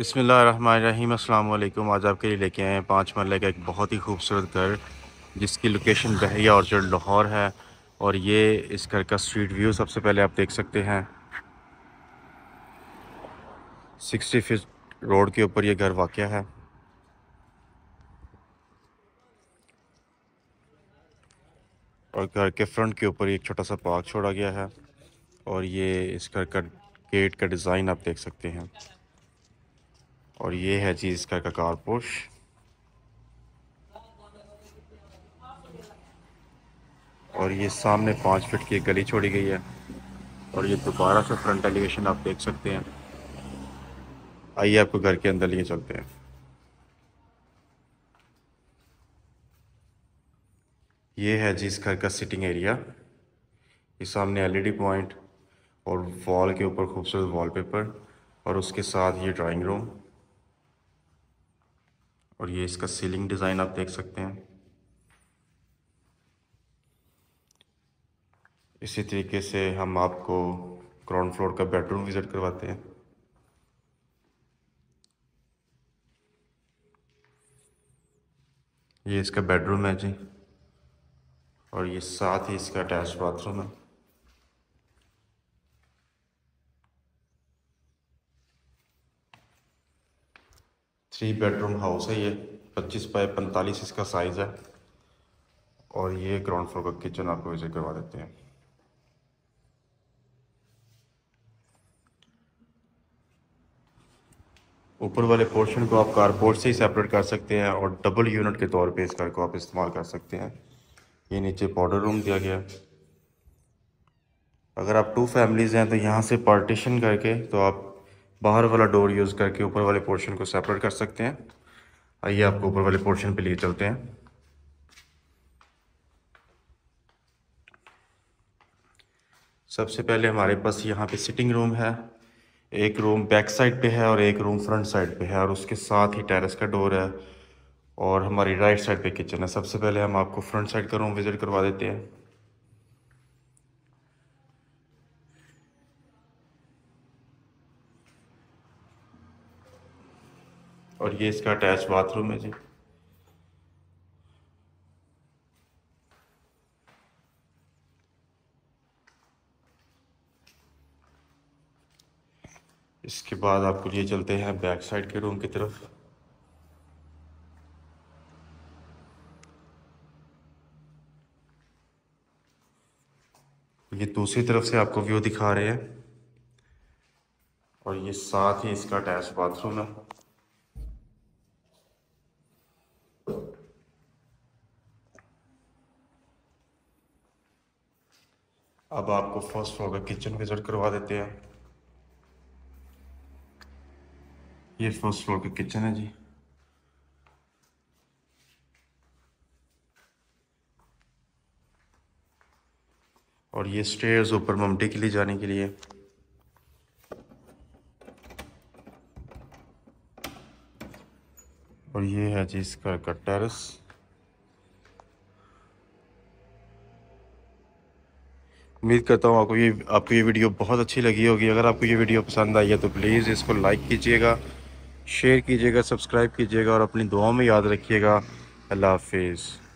बिसमीम अल्लाम आज आपके लिए लेके आए हैं पाँच मरल का एक बहुत ही खूबसूरत घर जिसकी लोकेशन बहरिया ऑर्चर्ड लाहौर है और ये इस घर का स्ट्रीट व्यू सबसे पहले आप देख सकते हैं सिक्सटी फिट रोड के ऊपर ये घर वाक़ है और घर के फ्रंट के ऊपर एक छोटा सा पार्क छोड़ा गया है और ये इस घर का गेट का डिज़ाइन आप देख सकते हैं और ये है जी इसका ककार पोश और ये सामने पाँच फिट की गली छोड़ी गई है और ये दोबारा से फ्रंट एलिवेशन आप देख सकते हैं आइए आपको घर के अंदर लिए चलते हैं ये है जी इस घर का सिटिंग एरिया ये सामने एलईडी पॉइंट e और वॉल के ऊपर खूबसूरत वॉलपेपर और उसके साथ ये ड्राइंग रूम और ये इसका सीलिंग डिज़ाइन आप देख सकते हैं इसी तरीके से हम आपको ग्राउंड फ्लोर का बेडरूम विज़िट करवाते हैं ये इसका बेडरूम है जी और ये साथ ही इसका अटैच बाथरूम है थ्री बेडरूम हाउस है ये पच्चीस बाई पैंतालीस इसका साइज़ है और ये ग्राउंड फ्लोर का किचन आपको विजिट करवा देते हैं ऊपर वाले पोर्शन को आप कारपोर्ट से ही सेपरेट कर सकते हैं और डबल यूनिट के तौर पे इस घर को आप इस्तेमाल कर सकते हैं ये नीचे पाउडर रूम दिया गया अगर आप टू फैमिलीज़ हैं तो यहाँ से पार्टीशन करके तो आप बाहर वाला डोर यूज़ करके ऊपर वाले पोर्शन को सेपरेट कर सकते हैं आइए आपको ऊपर वाले पोर्शन पे लिए चलते हैं सबसे पहले हमारे पास यहाँ पे सिटिंग रूम है एक रूम बैक साइड पे है और एक रूम फ्रंट साइड पे है और उसके साथ ही टेरेस का डोर है और हमारी राइट साइड पे किचन है सबसे पहले हम आपको फ्रंट साइड का रूम विज़िट करवा देते हैं और ये इसका अटैच बाथरूम है जी इसके बाद आपको ये चलते हैं बैक साइड के रूम की तरफ ये दूसरी तरफ से आपको व्यू दिखा रहे हैं और ये साथ ही इसका अटैच बाथरूम है अब आपको फर्स्ट फ्लोर का किचन विजिट करवा देते हैं ये फर्स्ट फ्लोर का किचन है जी और ये स्टेयर्स ऊपर ममटी के लिए जाने के लिए और ये है जी इस घर का टेरिस उम्मीद करता हूँ आपको ये आपको ये वीडियो बहुत अच्छी लगी होगी अगर आपको ये वीडियो पसंद आई है तो प्लीज़ इसको लाइक कीजिएगा शेयर कीजिएगा सब्सक्राइब कीजिएगा और अपनी दुआओं में याद रखिएगा अल्लाह हाफिज़